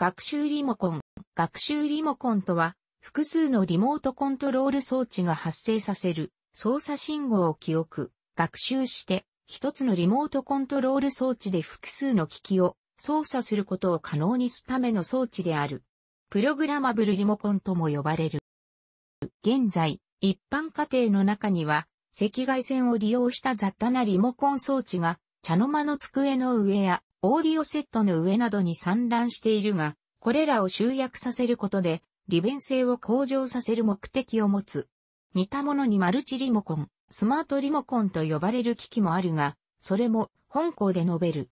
学習リモコン。学習リモコンとは、複数のリモートコントロール装置が発生させる操作信号を記憶、学習して、一つのリモートコントロール装置で複数の機器を操作することを可能にすための装置である。プログラマブルリモコンとも呼ばれる。現在、一般家庭の中には、赤外線を利用した雑多なリモコン装置が、茶の間の机の上やオーディオセットの上などに散乱しているが、これらを集約させることで、利便性を向上させる目的を持つ。似たものにマルチリモコン、スマートリモコンと呼ばれる機器もあるが、それも本校で述べる。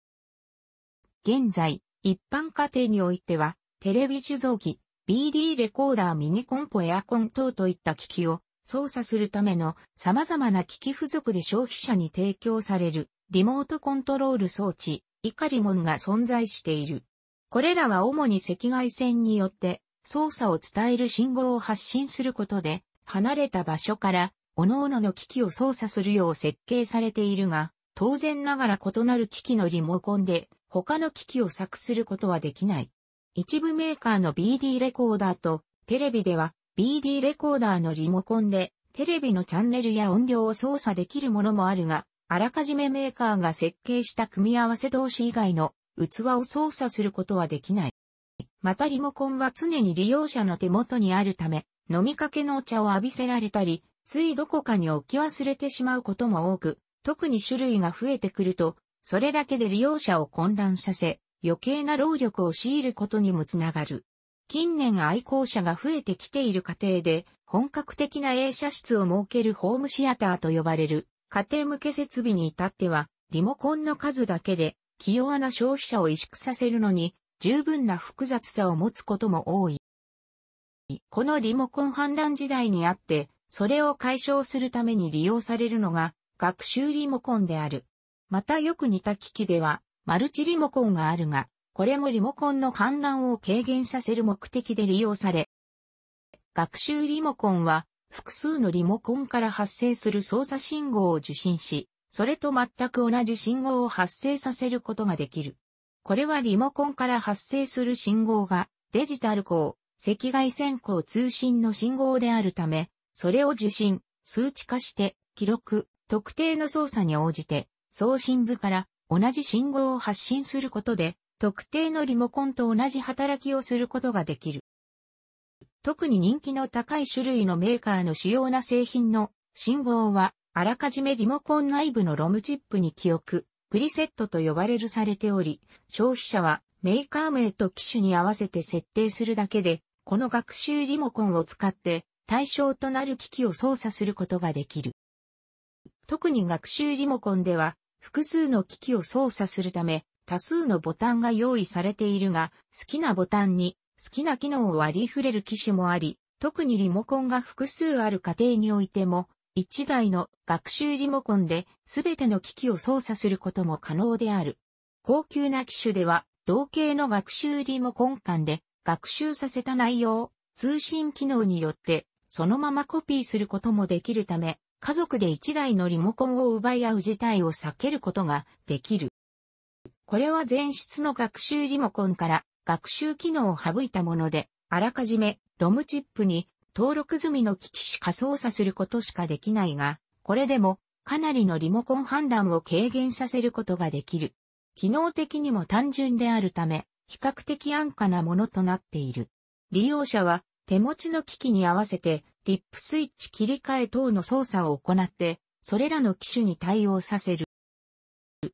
現在、一般家庭においては、テレビ受像機、BD レコーダーミニコンポエアコン等といった機器を操作するための様々な機器付属で消費者に提供されるリモートコントロール装置、イカリモンが存在している。これらは主に赤外線によって操作を伝える信号を発信することで、離れた場所から各々の機器を操作するよう設計されているが、当然ながら異なる機器のリモコンで他の機器を作することはできない。一部メーカーの BD レコーダーとテレビでは BD レコーダーのリモコンでテレビのチャンネルや音量を操作できるものもあるが、あらかじめメーカーが設計した組み合わせ同士以外の器を操作することはできない。またリモコンは常に利用者の手元にあるため、飲みかけのお茶を浴びせられたり、ついどこかに置き忘れてしまうことも多く、特に種類が増えてくると、それだけで利用者を混乱させ、余計な労力を強いることにもつながる。近年愛好者が増えてきている過程で、本格的な映写室を設けるホームシアターと呼ばれる家庭向け設備に至っては、リモコンの数だけで、気弱な消費者を萎縮させるのに、十分な複雑さを持つことも多い。このリモコン氾濫時代にあって、それを解消するために利用されるのが、学習リモコンである。またよく似た機器では、マルチリモコンがあるが、これもリモコンの氾濫を軽減させる目的で利用され、学習リモコンは複数のリモコンから発生する操作信号を受信し、それと全く同じ信号を発生させることができる。これはリモコンから発生する信号がデジタル光、赤外線光通信の信号であるため、それを受信、数値化して、記録、特定の操作に応じて、送信部から同じ信号を発信することで、特定のリモコンと同じ働きをすることができる。特に人気の高い種類のメーカーの主要な製品の信号は、あらかじめリモコン内部のロムチップに記憶、プリセットと呼ばれるされており、消費者はメーカー名と機種に合わせて設定するだけで、この学習リモコンを使って対象となる機器を操作することができる。特に学習リモコンでは複数の機器を操作するため多数のボタンが用意されているが好きなボタンに好きな機能を割りふれる機種もあり、特にリモコンが複数ある家庭においても、1台の学習リモコンで全ての機器を操作することも可能である。高級な機種では、同型の学習リモコン間で学習させた内容、通信機能によってそのままコピーすることもできるため、家族で1台のリモコンを奪い合う事態を避けることができる。これは前室の学習リモコンから学習機能を省いたもので、あらかじめロムチップに登録済みの機器しか操作することしかできないが、これでもかなりのリモコン判断を軽減させることができる。機能的にも単純であるため、比較的安価なものとなっている。利用者は手持ちの機器に合わせてティップスイッチ切り替え等の操作を行って、それらの機種に対応させる。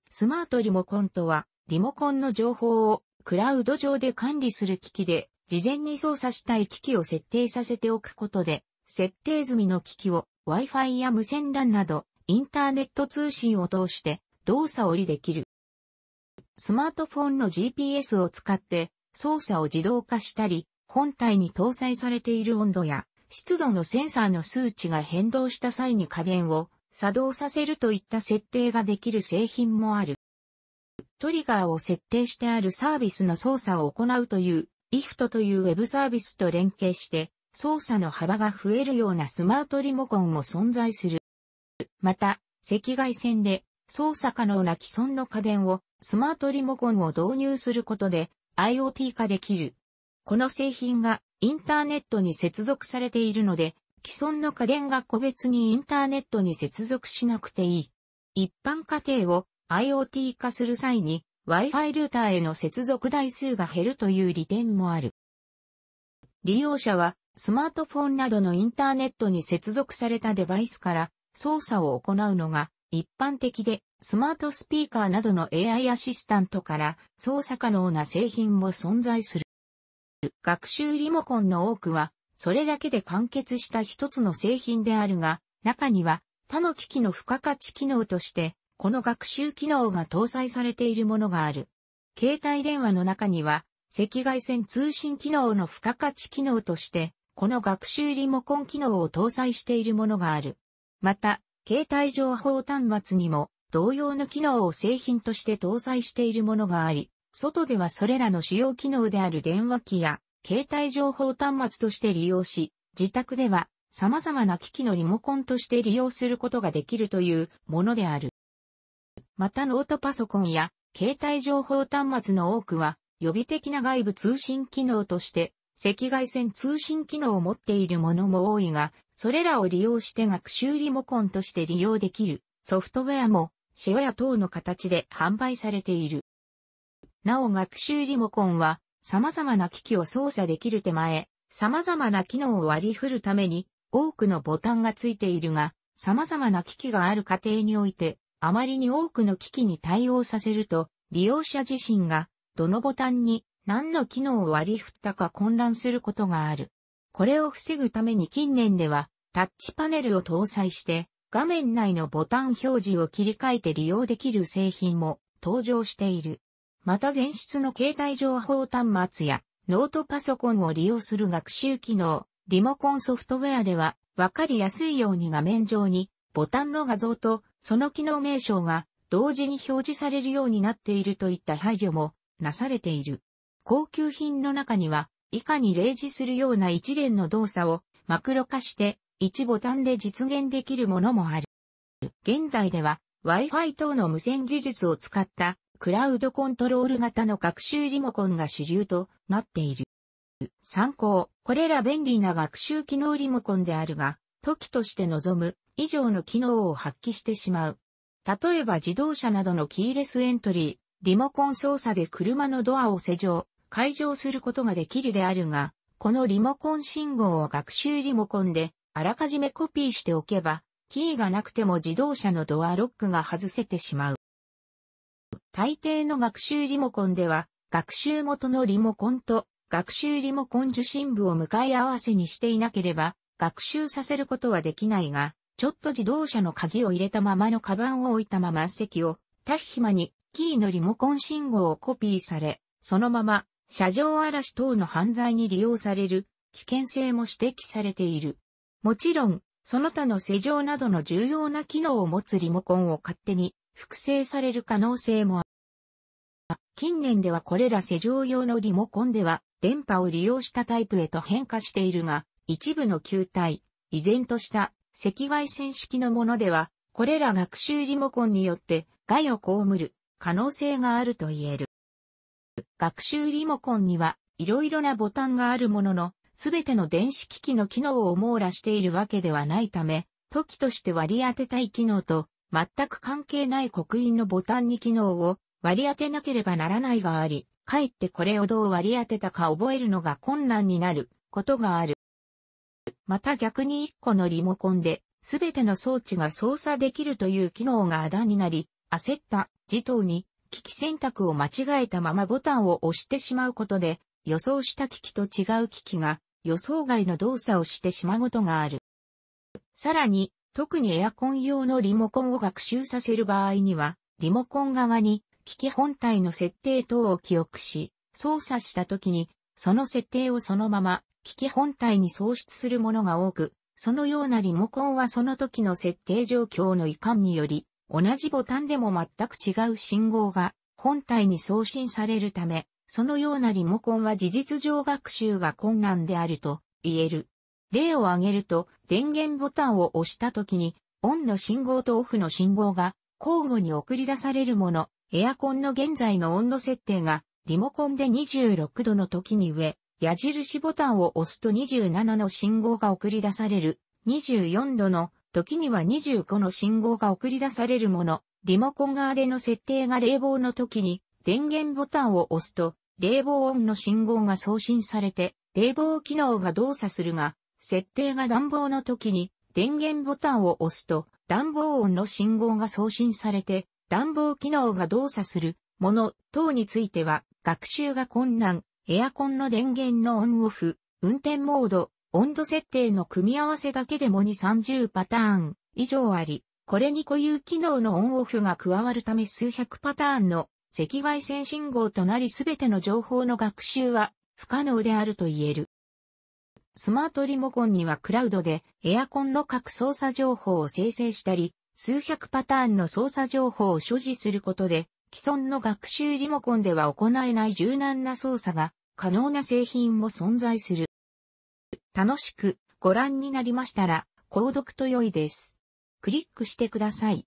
スマートリモコンとは、リモコンの情報をクラウド上で管理する機器で、事前に操作したい機器を設定させておくことで、設定済みの機器を Wi-Fi や無線 LAN など、インターネット通信を通して動作を利できる。スマートフォンの GPS を使って操作を自動化したり、本体に搭載されている温度や湿度のセンサーの数値が変動した際に家電を作動させるといった設定ができる製品もある。トリガーを設定してあるサービスの操作を行うという IFT というウェブサービスと連携して操作の幅が増えるようなスマートリモコンも存在する。また、赤外線で操作可能な既存の家電をスマートリモコンを導入することで IoT 化できる。この製品がインターネットに接続されているので、既存の家電が個別にインターネットに接続しなくていい。一般家庭を IoT 化する際に Wi-Fi ルーターへの接続台数が減るという利点もある。利用者はスマートフォンなどのインターネットに接続されたデバイスから操作を行うのが一般的でスマートスピーカーなどの AI アシスタントから操作可能な製品も存在する。学習リモコンの多くはそれだけで完結した一つの製品であるが中には他の機器の付加価値機能としてこの学習機能が搭載されているものがある。携帯電話の中には、赤外線通信機能の付加価値機能として、この学習リモコン機能を搭載しているものがある。また、携帯情報端末にも同様の機能を製品として搭載しているものがあり、外ではそれらの主要機能である電話機や携帯情報端末として利用し、自宅では様々な機器のリモコンとして利用することができるというものである。またノートパソコンや携帯情報端末の多くは予備的な外部通信機能として赤外線通信機能を持っているものも多いが、それらを利用して学習リモコンとして利用できるソフトウェアもシェア等の形で販売されている。なお学習リモコンは様々な機器を操作できる手前、様々な機能を割り振るために多くのボタンがついているが、様々な機器がある過程においてあまりに多くの機器に対応させると、利用者自身が、どのボタンに何の機能を割り振ったか混乱することがある。これを防ぐために近年では、タッチパネルを搭載して、画面内のボタン表示を切り替えて利用できる製品も登場している。また前出の携帯情報端末やノートパソコンを利用する学習機能、リモコンソフトウェアでは分かりやすいように画面上にボタンの画像とその機能名称が同時に表示されるようになっているといった配慮もなされている。高級品の中には以下に例示するような一連の動作をマクロ化して一ボタンで実現できるものもある。現代では Wi-Fi 等の無線技術を使ったクラウドコントロール型の学習リモコンが主流となっている。参考、これら便利な学習機能リモコンであるが、時として望む以上の機能を発揮してしまう。例えば自動車などのキーレスエントリー、リモコン操作で車のドアを施錠、解錠することができるであるが、このリモコン信号を学習リモコンであらかじめコピーしておけば、キーがなくても自動車のドアロックが外せてしまう。大抵の学習リモコンでは、学習元のリモコンと学習リモコン受信部を向かい合わせにしていなければ、学習させることはできないが、ちょっと自動車の鍵を入れたままのカバンを置いたまま席を、タヒマに、キーのリモコン信号をコピーされ、そのまま、車上荒らし等の犯罪に利用される、危険性も指摘されている。もちろん、その他の施錠などの重要な機能を持つリモコンを勝手に、複製される可能性もある。近年ではこれら施錠用のリモコンでは、電波を利用したタイプへと変化しているが、一部の球体、依然とした赤外線式のものでは、これら学習リモコンによって害を被る可能性があると言える。学習リモコンには色々なボタンがあるものの、すべての電子機器の機能を網羅しているわけではないため、時として割り当てたい機能と、全く関係ない刻印のボタンに機能を割り当てなければならないがあり、かえってこれをどう割り当てたか覚えるのが困難になることがある。また逆に1個のリモコンで、すべての装置が操作できるという機能があだになり、焦った児等に、機器選択を間違えたままボタンを押してしまうことで、予想した機器と違う機器が予想外の動作をしてしまうことがある。さらに、特にエアコン用のリモコンを学習させる場合には、リモコン側に機器本体の設定等を記憶し、操作した時に、その設定をそのまま機器本体に喪失するものが多く、そのようなリモコンはその時の設定状況の遺憾により、同じボタンでも全く違う信号が本体に送信されるため、そのようなリモコンは事実上学習が困難であると言える。例を挙げると、電源ボタンを押した時に、オンの信号とオフの信号が交互に送り出されるもの、エアコンの現在の温度設定がリモコンで26度の時に上、矢印ボタンを押すと27の信号が送り出される、24度の、時には25の信号が送り出されるもの、リモコン側での設定が冷房の時に、電源ボタンを押すと、冷房オンの信号が送信されて、冷房機能が動作するが、設定が暖房の時に、電源ボタンを押すと、暖房音の信号が送信されて、暖房機能が動作するもの等については、学習が困難、エアコンの電源のオンオフ、運転モード、温度設定の組み合わせだけでも230パターン以上あり、これに固有機能のオンオフが加わるため数百パターンの赤外線信号となりすべての情報の学習は不可能であると言える。スマートリモコンにはクラウドでエアコンの各操作情報を生成したり、数百パターンの操作情報を所持することで、既存の学習リモコンでは行えない柔軟な操作が可能な製品も存在する。楽しくご覧になりましたら、購読と良いです。クリックしてください。